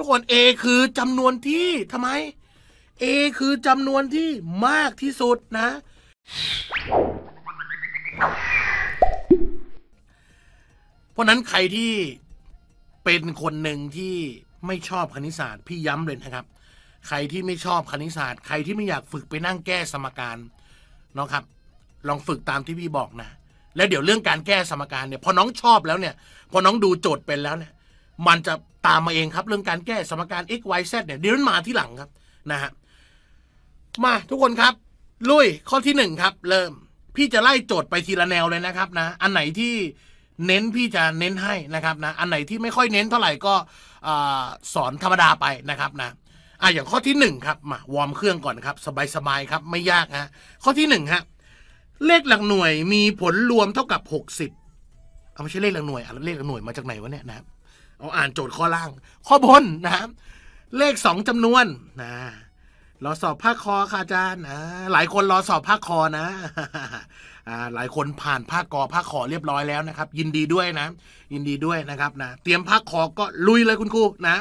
ทุกคน A คือจำนวนที่ทำไม A คือจำนวนที่มากที่สุดนะ เพราะนั้นใครที่เป็นคนหนึ่งที่ไม่ชอบคณิตศาสตร์พี่ย้ำเลยนะครับ ใครที่ไม่ชอบคณิตศาสตร์ ใครที่ไม่อยากฝึกไปนั่งแก้สมการน้องครับ ลองฝึกตามที่พี่บอกนะแล้วเดี๋ยวเรื่องการแก้สมการเนี่ยพอน้องชอบแล้วเนี่ย พอน้องดูโจทย์เป็นแล้วเนี่ยมันจะตามมาเองครับเรื่องการแก้สมการ x y z เนี่ยเดี๋ยวมันมาที่หลังครับนะฮะมาทุกคนครับลุยข้อที่หนึ่งครับเริ่มพี่จะไล่โจทย์ไปทีละแนวเลยนะครับนะอันไหนที่เน้นพี่จะเน้นให้นะครับนะอันไหนที่ไม่ค่อยเน้นเท่าไหร่ก็สอนธรรมดาไปนะครับนะอ่ะอย่างข้อที่หนึ่งครับมาวอร์มเครื่องก่อนครับสบายๆครับไม่ยากฮะข้อที่หนึ่งฮะเลขหลักหน่วยมีผลรวมเท่ากับหกสิบเอาไม่ใช่เลขหลักหน่วยอะเลขหลักหน่วยมาจากไหนวะเนี่ยนะครับเราอ่านโจทย์ข้อล่าง ข้อบนนะเลขสองจำนวนนะ รอสอบภาคคอค่ะอาจารย์นะหลายคนรอสอบภาคคอนะ หลายคนผ่านภาคกอภาคขอเรียบร้อยแล้วนะครับ ยินดีด้วยนะยินดีด้วยนะครับนะ เตรียมภาคคอก็ลุยเลยคุณครูนะ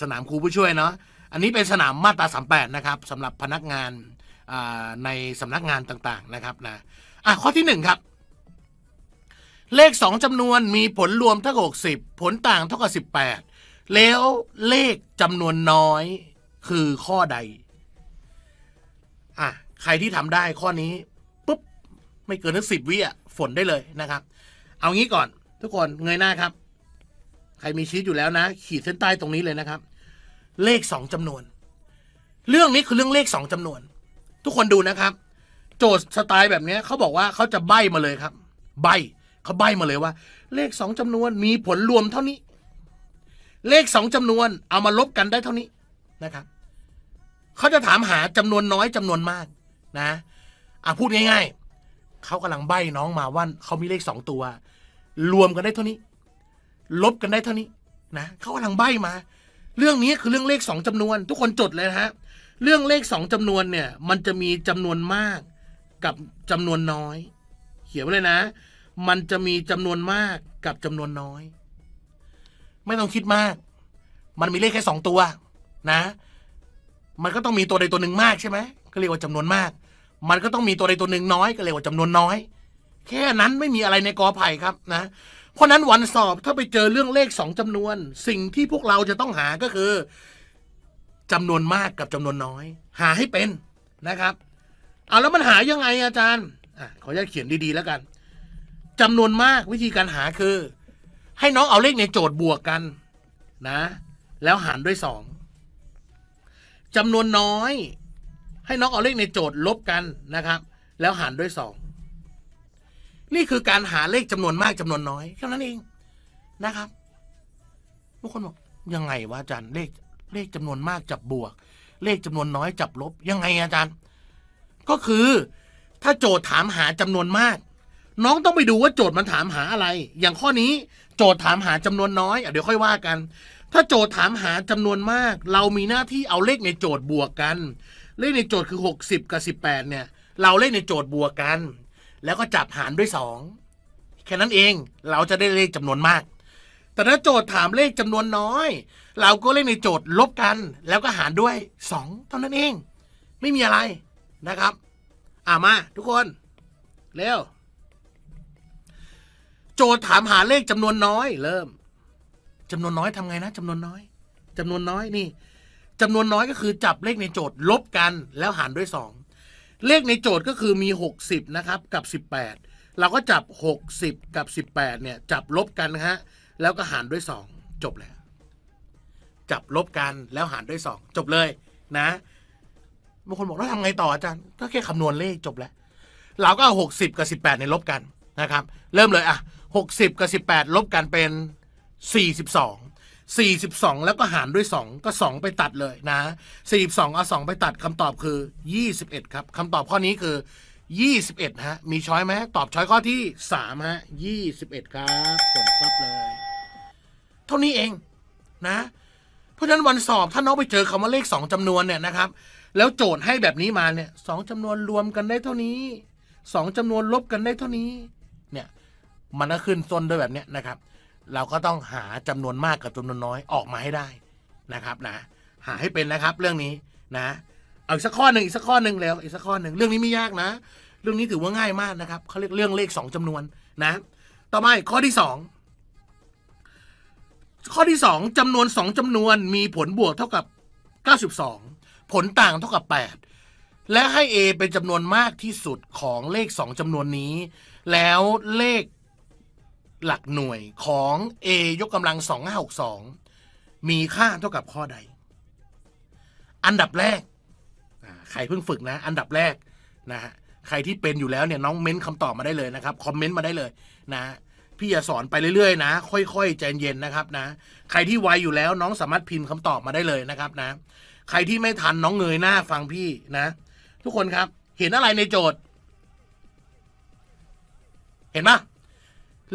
สนามครูผู้ช่วยเนาะ อันนี้เป็นสนามมาตราป8นะครับสำหรับพนักงานในสำนักงานต่างๆนะครับนะะข้อที่หนึ่งครับเลข 2จำนวนมีผลรวม เท่ากับ60 ผลต่างเท่ากับ 18 แล้วเลขจำนวนน้อยคือข้อใดอ่ะใครที่ทำได้ข้อนี้ปุ๊บไม่เกินทั้งสิบวิอ่ะฝนได้เลยนะครับ เอางี้ก่อน ทุกคนเงยหน้าครับ ใครมีชีตอยู่แล้วนะ ขีดเส้นใต้ตรงนี้เลยนะครับ เลขสองจำนวน เรื่องนี้คือเรื่องเลขสองจำนวน ทุกคนดูนะครับ โจทย์สไตล์แบบนี้ เขาบอกว่าเขาจะใบมาเลยครับ ใบเขาใบ้มาเลยว่า เลขสองจำนวนมีผลรวมเท่านี้ เลขสองจำนวนเอามาลบกันได้เท่านี้นะครับ เขาจะถามหาจำนวนน้อย จำนวนมากนะอ่ะพูดง่ายๆเขากำลังใบ้น้องมาว่าเขามีเลขสองตัว รวมกันได้เท่านี้ ลบกันได้เท่านี้นะเขากำลังใบ้มา เรื่องนี้คือเรื่องเลขสองจำนวน ทุกคนจดเลยนะฮะเรื่องเลขสองจำนวนเนี่ย มันจะมีจำนวนมากกับจำนวนน้อยเขียนไว้เลยนะมันจะมีจำนวนมากกับจำนวนน้อย ไม่ต้องคิดมาก มันมีเลขแค่สองตัว นะ มันก็ต้องมีตัวใดตัวหนึ่งมากใช่ไหม ก็เรียกว่าจำนวนมาก มันก็ต้องมีตัวใดตัวหนึ่งน้อยก็เรียกว่าจำนวนน้อย แค่นั้นไม่มีอะไรในกอไผ่ครับนะ เพราะนั้นวันสอบถ้าไปเจอเรื่องเลขสองจำนวน สิ่งที่พวกเราจะต้องหาก็คือจำนวนมากกับจำนวนน้อย หาให้เป็นนะครับเอาแล้วมันหายังไงอาจารย์อขออนุญาตเขียนดีๆ แล้วกันจำนวนมากวิธีการหาคือ ให้น้องเอาเลขในโจทย์บวกกันนะ แล้วหารด้วยสองจำนวนน้อย ให้น้องเอาเลขในโจทย์ลบกันนะครับ แล้วหารด้วยสองนี่คือการหาเลขจำนวนมากจำนวนน้อยแค่นั้นเองนะครับบางคนบอกยังไงวะอาจารย์เลขเลขจำนวนมากจับบวก เลขจำนวนน้อยจับลบ ยังไงอาจารย์ ก็คือถ้าโจทย์ถามหาจำนวนมากน้องต้องไปดูว่าโจทย์มันถามหาอะไร อย่างข้อนี้โจทย์ถามหาจำนวนน้อยเดี๋ยวค่อยว่ากัน ถ้าโจทย์ถามหาจำนวนมาก เรามีหน้าที่เอาเลขในโจทย์บวกกัน เลขในโจทย์คือ 60 กับ 18 เนี่ย เราเลขในโจทย์บวกกัน แล้วก็จับหารด้วย 2 แค่นั้นเอง เราจะได้เลขจำนวนมาก แต่ถ้าโจทย์ถามเลขจำนวนน้อย เราก็เลขในโจทย์ลบกัน แล้วก็หารด้วย2เท่านั้นเอง ไม่มีอะไรนะครับ อ่ามา ทุกคนเร็วโจทย์ถามหาเลขจำนวนน้อย เริ่ม จำนวนน้อยทำไงนะ จำนวนน้อย จำนวนน้อยนี่ จำนวนน้อยก็คือจับเลขในโจทย์ลบกันแล้วหารด้วยสองเลขในโจทย์ก็คือมี60นะครับกับ 18 เราก็จับ 60 กับ 18เนี่ยจับลบกันนะฮะแล้วก็หารด้วย2จบแล้วจับลบกันแล้วหารด้วย 2 จบเลยนะบางคนบอกแล้วทำไงต่ออาจารย์ก็แค่คำนวณเลขจบแล้ว เราก็เอา60 กับ 18ในลบกันนะครับ เริ่มเลยอ่ะ60กับ18 ลบกันเป็น 42 42 แล้วก็หารด้วย 2 ก็ 2 ไปตัดเลยนะ 42เอา 2 ไปตัดคำตอบคือ 21ครับคำตอบข้อนี้คือ 21ฮะมีช้อยไหมตอบช้อยข้อที่3ฮะ21 ครับผลปั๊บเลยเท่านี้เองนะ เพราะฉะนั้นวันสอบถ้าน้องไปเจอคำว่าเลข 2จำนวนเนี่ยนะครับ แล้วโจทย์ให้แบบนี้มาเนี่ยสองจำนวนรวมกันได้เท่านี้ 2จำนวนลบกันได้เท่านี้เนี่ยมันก็ขึ้นซ้นด้วยแบบเนี้ยนะครับ เราก็ต้องหาจำนวนมากกับจำนวนน้อยออกมาให้ได้นะครับนะ หาให้เป็นนะครับเรื่องนี้นะเอาอีกสักข้อหนึ่งอีกสักข้อหนึ่งแล้วอีกสักข้อหนึ่งเรื่องนี้ไม่ยากนะ เรื่องนี้ถือว่าง่ายมากนะครับเขาเรียกเรื่องเลขสองจำนวนนะ ต่อไปข้อที่สองข้อที่สองจำนวนสองจำนวนมีผลบวกเท่ากับเก้าสิบสองผลต่างเท่ากับแปดและให้ A เป็นจำนวนมากที่สุดของเลขสองจำนวนนี้ แล้วเลขหลักหน่วยของ a ยกกำลัง2562มีค่าเท่ากับข้อใด อันดับแรก ใครเพิ่งฝึกนะ อันดับแรกนะฮะ ใครที่เป็นอยู่แล้วเนี่ยน้องเม้นคำตอบมาได้เลยนะครับคอมเมนต์มาได้เลยนะ พี่จะสอนไปเรื่อยๆ นะ ค่อยๆใจเย็นนะครับนะ ใครที่ไวอยู่แล้วน้องสามารถพิมพ์คำตอบมาได้เลยนะครับนะ ใครที่ไม่ทันน้องเงยหน้าฟังพี่นะ ทุกคนครับ เห็นอะไรในโจทย์ เห็นปะ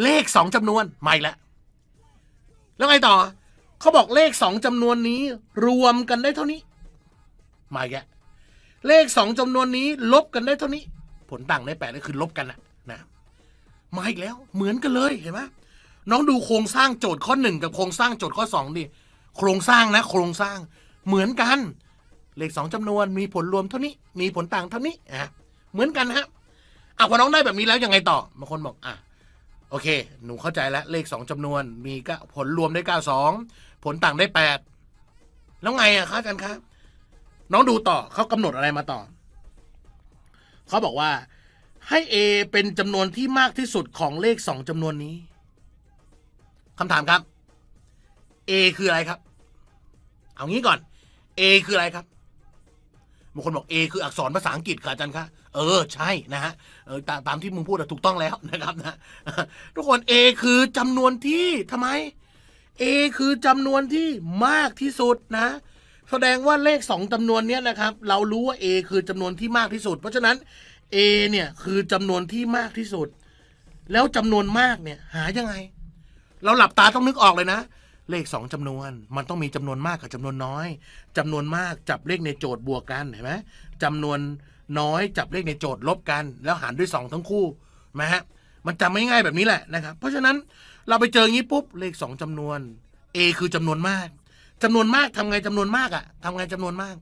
เลขสองจำนวนไม่ละ แล้วไงต่อ เขาบอกเลขสองจำนวนนี้ รวมกันได้เท่านี้ไม่แก เลขสองจำนวนนี้ลบกันได้เท่านี้ ผลต่างได้แปดก็คือลบกันนะนะมาอีกแล้ว เหมือนกันเลยเห็นไหมน้องดูโครงสร้างโจทย์ข้อหนึ่งกับโครงสร้างโจทย์ข้อสองดิโครงสร้างนะ โครงสร้างเหมือนกัน เลขสองจำนวนมีผลรวมเท่านี้ มีผลต่างเท่านี้นะเหมือนกันฮะอ่ะพอน้องได้แบบนี้แล้วยังไงต่อบางคนบอกอ่ะโอเค หนูเข้าใจแล้ว เลขสองจำนวน มีก็ผลรวมได้เก้าสองผลต่างได้แปดแล้วไงอะครับอาจารย์ครับ น้องดูต่อเขากำหนดอะไรมาต่อ เขาบอกว่าให้ A เป็นจำนวนที่มากที่สุดของเลขสองจำนวนนี้ คำถามครับ A คืออะไรครับ เอางี้ก่อน A คืออะไรครับบางคนบอก A คืออักษรภาษาอังกฤษค่ะอาจารย์คะ เออใช่นะฮะเออตามตามที่มึงพูดถูกต้องแล้วนะครับนะทุกคน A คือจำนวนที่ทำไม A คือจำนวนที่มากที่สุดนะแสดงว่าเลข 2 จำนวนเนี้ยนะครับเรารู้ว่า A คือจำนวนที่มากที่สุด เพราะฉะนั้น A เนี่ยคือจำนวนที่มากที่สุด แล้วจำนวนมากเนี่ยหายังไง เราหลับตาต้องนึกออกเลยนะเลข2จำนวนมันต้องมีจำนวนมากกับจำนวนน้อย จำนวนมากจับเลขในโจทย์บวกกันเห็นไหมจำนวนน้อย จับเลขในโจทย์ลบกัน แล้วหารด้วย 2 ทั้งคู่นะฮะมันจำไม่ง่ายแบบนี้แหละนะครับเพราะฉะนั้นเราไปเจออย่างนี้ปุ๊บเลข 2 จำนวน A คือจำนวนมาก จำนวนมากทำไงจำนวนมากอะ่ะทำไงจำนวนมาก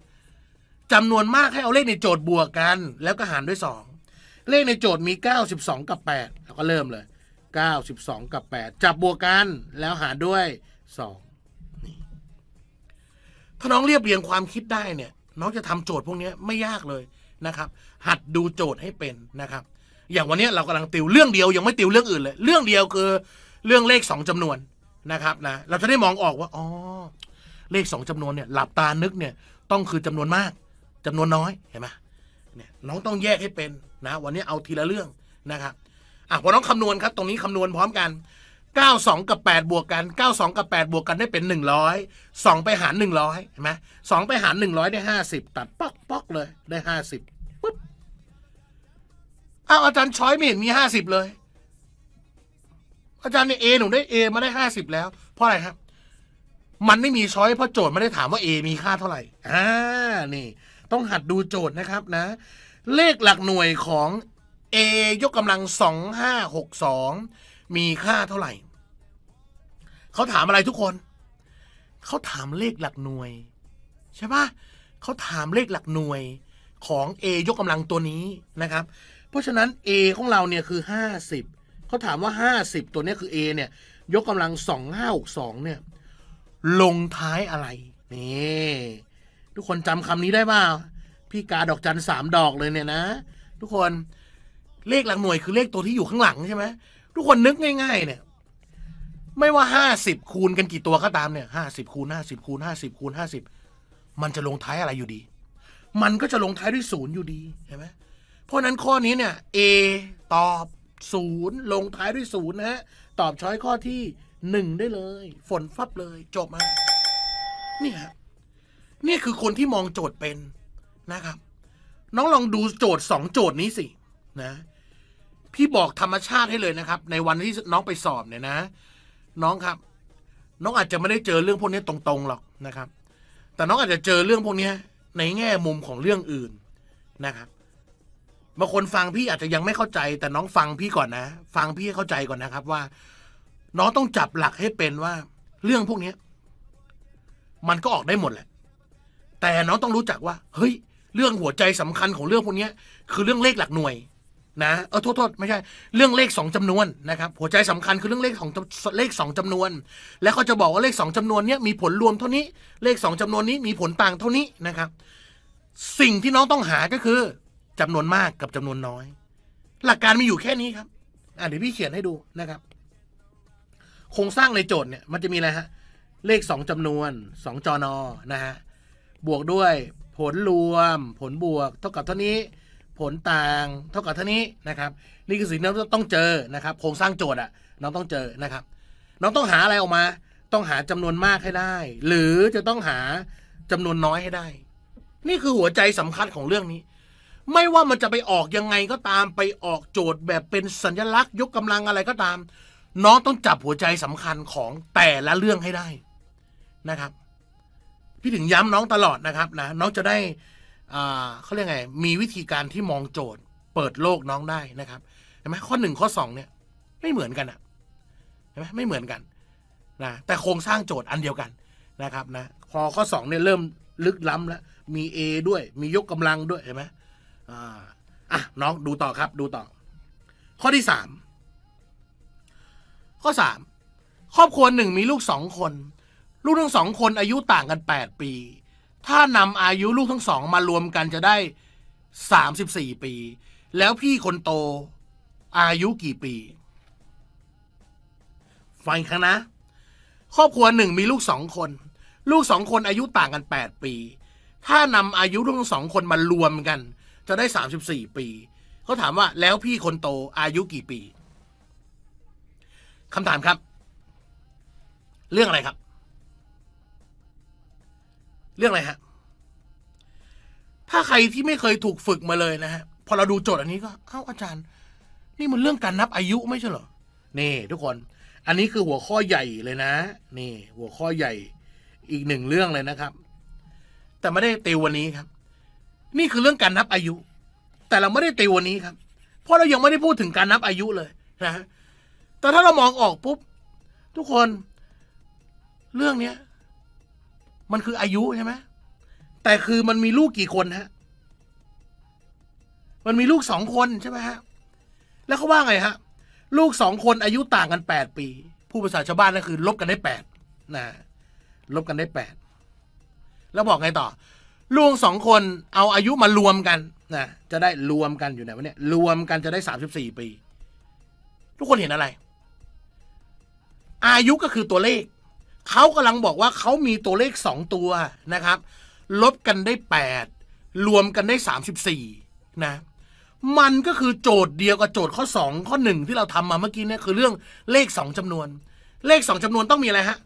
จำนวนมากให้เอาเลขในโจทย์บวกกันแล้วก็หารด้วย 2 เลขในโจทย์มี 92 กับ8เราก็เริ่มเลย 92 กับ 8จับบวกกันแล้วหารด้วยสองนี่ถ้าน้องเรียบเรียงความคิดได้เนี่ยน้องจะทำโจทย์พวกนี้ไม่ยากเลยนะครับ หัดดูโจทย์ให้เป็นนะครับอย่างวันนี้เรากำลังติวเรื่องเดียวยังไม่ติวเรื่องอื่นเลยเรื่องเดียวคือเรื่องเลขสองจำนวนนะครับนะเราจะได้มองออกว่า อ๋อ เลขสองจำนวนเนี่ยหลับตานึกเนี่ยต้องคือจำนวนมาก จำนวนน้อยเห็นไหมเนี่ยน้องต้องแยกให้เป็นนะวันนี้เอาทีละเรื่องนะครับอ่ะพอน้องคำนวณครับ ตรงนี้คำนวณพร้อมกัน92 กับ 8 บวกกัน 92 กับ 8 บวกกันได้เป็น 100 2 ไปหาร 100เห็นไหมสไปหาร 100 ได้ 50ตัดป๊อกป๊อกเลยได้ 50ปุ๊บอ้าวอาจารย์ช้อยไม่เห็นมี50เลย อาจารย์ใน A เอหนูได้ A มาได้50แล้ว เพราะอะไรครับ มันไม่มีช้อยเพราะโจทย์ไม่ได้ถามว่า A มีค่าเท่าไหร่ อ่านี่ ต้องหัดดูโจทย์นะครับนะ เลขหลักหน่วยของ A ยกกำลัง 2562 มีค่าเท่าไหร่เขาถามอะไรทุกคน เขาถามเลขหลักหน่วย ใช่ปะเขาถามเลขหลักหน่วยของ A ยกกำลังตัวนี้นะครับ เพราะฉะนั้น A ของเราเนี่ยคือ 50 เขาถามว่า 50 ตัวนี้คือ A เนี่ยยกกำลัง2562เนี่ยลงท้ายอะไรนี่ทุกคนจำคำนี้ได้ป่าพี่กาดอกจันสามดอกเลยเนี่ยนะ ทุกคนเลขหลักหน่วยคือเลขตัวที่อยู่ข้างหลังใช่ไหมทุกคนนึกง่ายๆเนี่ยไม่ว่าห้าสิบคูณกันกี่ตัวก็ตามเนี่ยห้าสิบคูณห้าสิบคูณห้าสิบคูณห้าสิบมันจะลงท้ายอะไรอยู่ดี มันก็จะลงท้ายด้วยศูนย์อยู่ดีเห็นไหมเพราะนั้นข้อนี้เนี่ย A ตอบศูนย์ลงท้ายด้วยศูนย์นะฮะตอบช้อยข้อที่หนึ่งได้เลย ฝนฟับเลย จบมาเนี่ยนี่คือคนที่มองโจทย์เป็นนะครับ น้องลองดูโจทย์สองโจทย์นี้สินะ พี่บอกธรรมชาติให้เลยนะครับ ในวันที่น้องไปสอบเนี่ยนะน้องครับน้องอาจจะไม่ได้เจอเรื่องพวกนี้ตรงๆหรอกนะครับ แต่น้องอาจจะเจอเรื่องพวกนี้ในแง่มุมของเรื่องอื่นนะครับบางคนฟังพี่อาจจะยังไม่เข้าใจ แต่น้องฟังพี่ก่อนนะฟังพี่เข้าใจก่อนนะครับว่า น้องต้องจับหลักให้เป็นว่าเรื่องพวกนี้มันก็ออกได้หมดแหละ แต่น้องต้องรู้จักว่า เฮ้ย เรื่องหัวใจสำคัญของเรื่องพวกนี้คือเรื่องเลขหลักหน่วยนะเออ โทษโทษไม่ใช่ เรื่องเลข 2จำนวนนะครับ หัวใจสำคัญคือเรื่องเลขของเลข 2 จำนวน และเขาจะบอกว่าเลข 2 จำนวนเนี้ยมีผลรวมเท่านี้ เลข 2 จำนวนนี้มีผลต่างเท่านี้นะครับ สิ่งที่น้องต้องหาก็คือ จำนวนมากกับจำนวนน้อย หลักการมีอยู่แค่นี้ครับอ่าเดี๋ยวพี่เขียนให้ดูนะครับโครงสร้างในโจทย์เนี่ยมันจะมีอะไรฮะเลข 2จำนวน2จอนอนะฮะบวกด้วยผลรวม ผลบวกเท่ากับเท่านี้ผลต่างเท่ากับเท่านี้นะครับ นี่คือสิ่งที่น้องต้องเจอนะครับโครงสร้างโจทย์อะน้องต้องเจอนะครับ น้องต้องหาอะไรออกมา ต้องหาจำนวนมากให้ได้ หรือจะต้องหาจำนวนน้อยให้ได้ นี่คือหัวใจสำคัญของเรื่องนี้ ไม่ว่ามันจะไปออกยังไงก็ตามไปออกโจทย์แบบเป็นสัญลักษณ์ยกกำลังอะไรก็ตาม น้องต้องจับหัวใจสำคัญของแต่ละเรื่องให้ได้นะครับพี่ถึงย้ำน้องตลอดนะครับนะน้องจะได้เขาเรียกไงมีวิธีการที่มองโจทย์ เปิดโลกน้องได้นะครับเห็นไหมข้อหนึ่งข้อสองเนี่ยไม่เหมือนกันอะเห็นไหมไม่เหมือนกันนะแต่โครงสร้างโจทย์อันเดียวกันนะครับนะพอข้อสองเนี่ยเริ่มลึกล้ำแล้ว มี A ด้วย มียกกำลังด้วยเห็นไหมอ่าอ่ะน้องดูต่อครับ ดูต่อ ข้อที่สามข้อสามครอบครัวหนึ่ง มีลูกสองคน ลูกทั้งสองคนอายุต่างกันแปดปีถ้านำอายุลูกทั้งสองมารวมกันจะได้สามสิบสี่ปี แล้วพี่คนโตอายุกี่ปีฟังครั้งนะ ครอบครัวหนึ่งมีลูกสองคน ลูกสองคนอายุต่างกันแปดปี ถ้านำอายุลูกทั้งสองคนมารวมกันจะได้สามสิบสี่ปีเขาถามว่าแล้วพี่คนโตอายุกี่ปีคำถามครับ เรื่องอะไรครับเรื่องอะไรฮะ ถ้าใครที่ไม่เคยถูกฝึกมาเลยนะฮะ พอเราดูโจทย์อันนี้ก็ เอ้าอาจารย์ นี่มันเรื่องการนับอายุไม่ใช่เหรอ นี่ ทุกคน อันนี้คือหัวข้อใหญ่เลยนะ นี่หัวข้อใหญ่อีกหนึ่งเรื่องเลยนะครับ แต่ไม่ได้ติววันนี้ครับ นี่คือเรื่องการนับอายุ แต่เราไม่ได้ติววันนี้ครับ เพราะเรายังไม่ได้พูดถึงการนับอายุเลยนะแต่ถ้าเรามองออกปุ๊บ ทุกคน เรื่องเนี้ยมันคืออายุใช่ไหมแต่คือมันมีลูกกี่คนฮะมันมีลูกสองคนใช่ไหมฮะแล้วเขาว่าไงฮะลูกสองคนอายุต่างกันแปดปี ผู้ภาษาชาวบ้านก็คือ ลบกันได้แปดนะลบกันได้แปดแล้วบอกไงต่อลูกสองคน เอาอายุมารวมกันนะจะได้รวมกันอยู่ไหนวะเนี่ยรวมกันจะได้สามสิบสี่ปี ทุกคนเห็นอะไร อายุก็คือตัวเลขเขากำลังบอกว่าเขามีตัวเลข 2 ตัวนะครับลบกันได้8รวมกันได้34นะ มันก็คือโจทย์เดียวกับโจทย์ข้อ2ข้อ1ที่เราทำมาเมื่อกี้เนี่ยคือเรื่องเลข2จำนวน เลข2จำนวนต้องมีอะไรฮะ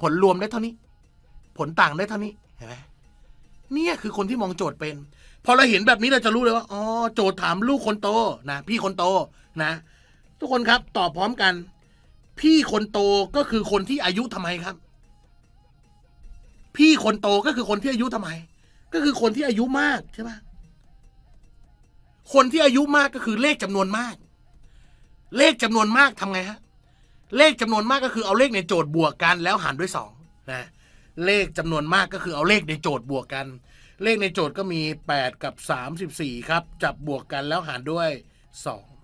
ผลรวมได้เท่านี้ ผลต่างได้เท่านี้เห็นไหมเนี่ยคือคนที่มองโจทย์เป็น พอเราเห็นแบบนี้เราจะรู้เลยว่าอ๋อโจทย์ถามลูกคนโตนะพี่คนโตนะ ทุกคนครับตอบพร้อมกันพี่คนโตก็คือคนที่อายุทำไมครับ พี่คนโตก็คือคนที่อายุทำไม ก็คือคนที่อายุมากใช่ไหมคนที่อายุมากก็คือเลขจำนวนมาก เลขจำนวนมากทำไงฮะเลขจำนวนมากก็คือเอาเลขในโจทย์บวกกันแล้วหารด้วยสองนะ เลขจำนวนมากก็คือ เอาเลขในโจทย์บวกกัน เลขในโจทย์ก็มี8กับ34ครับ จับบวกกันแล้วหารด้วย 2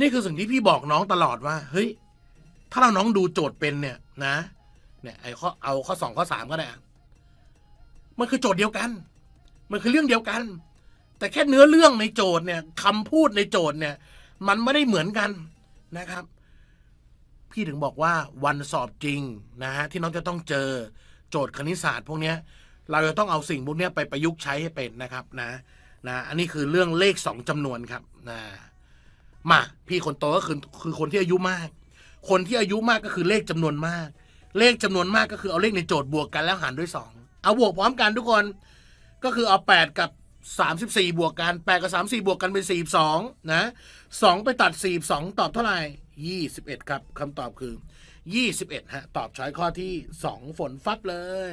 นี่คือสิ่งที่พี่บอกน้องตลอดว่า เฮ้ยถ้าเราน้องดูโจทย์เป็นเนี่ยนะ เนี่ยไอ้ข้อเอาข้อสองข้อสามก็ได้มันคือโจทย์เดียวกัน มันคือเรื่องเดียวกัน แต่แค่เนื้อเรื่องในโจทย์เนี่ยคำพูดในโจทย์เนี่ย มันไม่ได้เหมือนกันนะครับ พี่ถึงบอกว่าวันสอบจริงนะฮะที่น้องจะต้องเจอโจทย์คณิตศาสตร์พวกเนี้ยเราจะต้องเอาสิ่งพวกเนี้ยไปประยุกต์ใช้ให้เป็นนะครับ นะนะอันนี้คือเรื่องเลขสองจำนวนครับ นะมาพี่คนโตก็คือคือคนที่อายุมาก คนที่อายุมากก็คือเลขจำนวนมาก เลขจำนวนมากก็คือเอาเลขในโจทย์บวกกันแล้วหารด้วยสองเอาบวกพร้อมกันทุกคน ก็คือเอา8กับ34 บวกกัน 8กับ34 บวกกันเป็น 42นะ2ไปตัด 42 ตอบเท่าไหร่21 ครับคำตอบคือ 21ฮะตอบช้อยข้อที่ 2 ฝนฟับเลย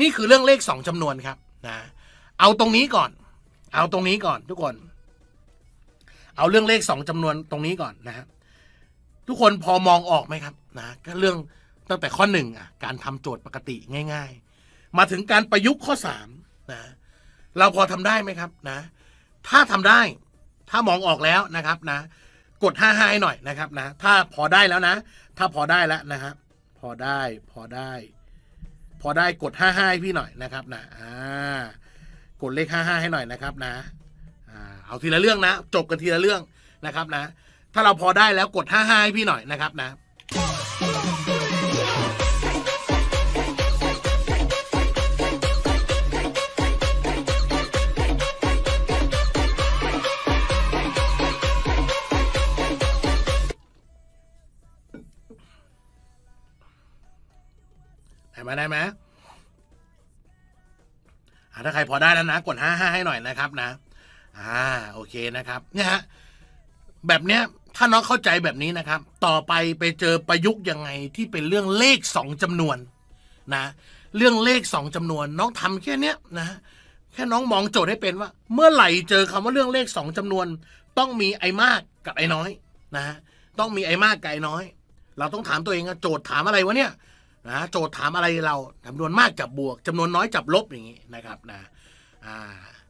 นี่คือเรื่องเลข 2 จำนวนครับนะเอาตรงนี้ก่อน เอาตรงนี้ก่อนทุกคนเอาเรื่องเลขสองจำนวนตรงนี้ก่อนนะฮะทุกคนพอมองออกไหมครับนะ ก็เรื่องตั้งแต่ข้อหนึ่งอ่ะการทำโจทย์ปกติง่าย ๆ มาถึงการประยุกต์ข้อสามนะ เราพอทำได้ไหมครับนะ ถ้าทำได้ ถ้ามองออกแล้วนะครับนะ กดห้าห้าให้หน่อยนะครับนะ ถ้าพอได้แล้วนะ ถ้าพอได้แล้วนะครับพอได้พอได้ พอได้กดห้าห้าให้พี่หน่อยนะครับ นะอ่ากดเลขห้าห้าให้หน่อยนะครับ นะเอา ทีละเรื่องนะ จบกันทีละเรื่องนะครับนะ ถ้าเราพอได้แล้วกด5าให้พี่หน่อยนะครับนะได้ไหมได้ไหมถ้าใครพอได้แล้วนะ กด5าให้หน่อยนะครับนะอ่าโอเคนะครับเนี่ยฮะแบบเนี้ยถ้าน้องเข้าใจแบบนี้นะครับ ต่อไปไปเจอประยุกต์ยังไงที่เป็นเรื่องเลขสองจำนวนนะ เรื่องเลขสองจำนวนน้องทำแค่เนี้ยนะแค่น้องมองโจทย์ให้เป็นว่าเมื่อไหร่เจอคำว่าเรื่องเลขสองจำนวน ต้องมีไอ้มากกับไอ้น้อยนะต้องมีไอ้มากกับไอ้น้อย เราต้องถามตัวเองว่าโจทย์ถามอะไรวะเนี่ยนะโจทย์ถามอะไรเราจำนวนมากจับบวกจำนวนน้อยจับลบอย่างนี้นะครับนะอ่า